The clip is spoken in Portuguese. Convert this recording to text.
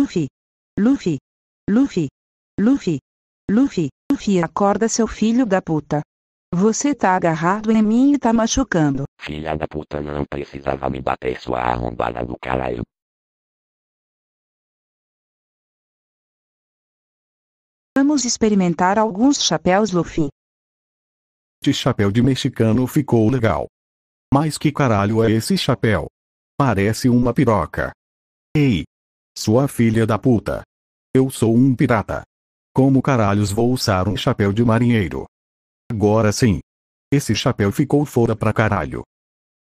Luffy. Luffy. Luffy. Luffy. Luffy. Luffy acorda seu filho da puta. Você tá agarrado em mim e tá machucando. Filha da puta não precisava me bater sua arrombada do caralho. Vamos experimentar alguns chapéus Luffy. Este chapéu de mexicano ficou legal. Mas que caralho é esse chapéu? Parece uma piroca. Ei, sua filha da puta. Eu sou um pirata. Como caralhos vou usar um chapéu de marinheiro? Agora sim. Esse chapéu ficou fora pra caralho.